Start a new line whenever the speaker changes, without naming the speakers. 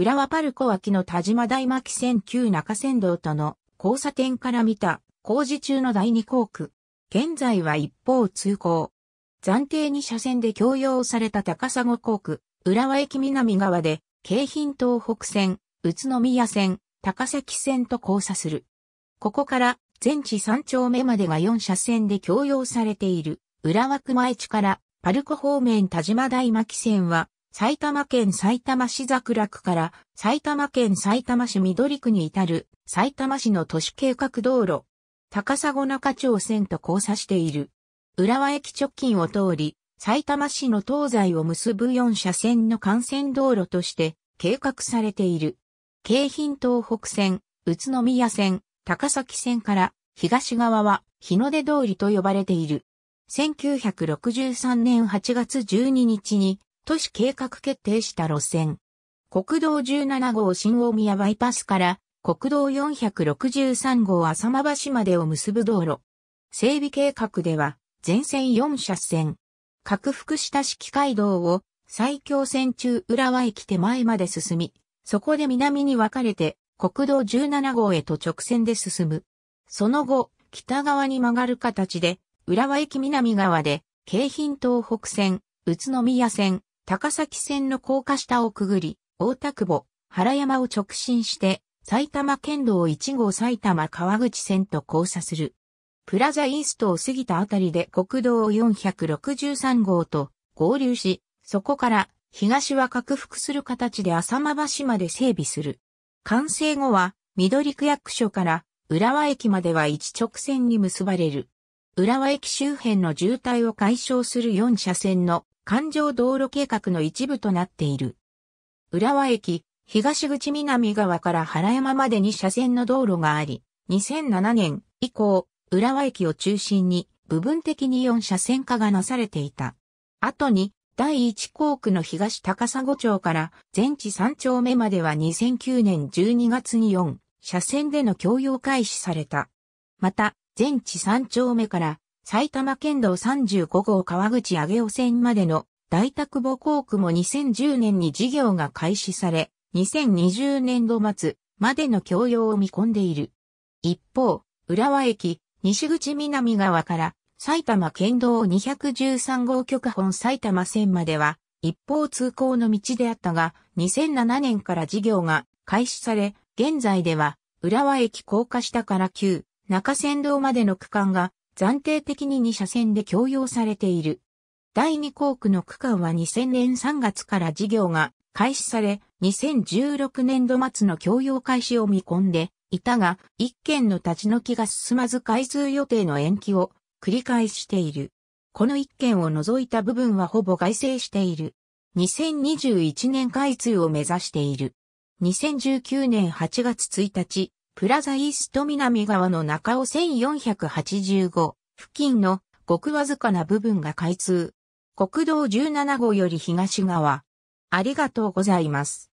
浦和パルコ脇の田島大巻線旧中山道との交差点から見た工事中の第二工区。現在は一方通行。暫定に車線で共用された高砂工区、浦和駅南側で、京浜東北線、宇都宮線、高崎線と交差する。ここから全地3丁目までが4車線で共用されている、浦和熊市からパルコ方面田島大巻線は埼玉県埼玉市桜区から埼玉県埼玉市緑区に至る埼玉市の都市計画道路、高砂中町線と交差している。浦和駅直近を通り、埼玉市の東西を結ぶ4車線の幹線道路として計画されている。京浜東北線、宇都宮線、高崎線から東側は日の出通りと呼ばれている。1963年8月12日に都市計画決定した路線。国道17号新大宮バイパスから国道463号浅間橋までを結ぶ道路。整備計画では全線4車線。拡幅した式街道を埼京線中浦和駅手前まで進み、そこで南に分かれて国道17号へと直線で進む。その後、北側に曲がる形で、浦和駅南側で、京浜東北線、宇都宮線、高崎線の高架下をくぐり、大田久保、原山を直進して、埼玉県道1号埼玉川口線と交差する。プラザイーストを過ぎたあたりで国道463号と合流し、そこから東は拡幅する形で浅間橋まで整備する。完成後は緑区役所から浦和駅までは一直線に結ばれる。浦和駅周辺の渋滞を解消する4車線の環状道路計画の一部となっている。浦和駅、東口南側から原山までに車線の道路があり、2007年以降、浦和駅を中心に部分的に4車線化がなされていた。後に、第1校区の東高砂町から全地3丁目までは2009年12月に4車線での共用開始された。また、全地3丁目から埼玉県道35号川口上尾線までの大田久保校区も2010年に事業が開始され、2020年度末までの供用を見込んでいる。一方、浦和駅、西口南側から埼玉県道213号局本埼玉線までは、一方通行の道であったが、2007年から事業が開始され、現在では、浦和駅高架下から旧中山道までの区間が暫定的に2車線で供用されている。第2工区の区間は2000年3月から事業が開始され、2016年度末の供用開始を見込んでいたが、1件の立ち退きが進まず開通予定の延期を繰り返している。この1件を除いた部分はほぼ外生している。2021年開通を目指している。2019年8月1日、プラザイースト南側の中尾1485付近のごくわずかな部分が開通。国道17号より東側。ありがとうございます。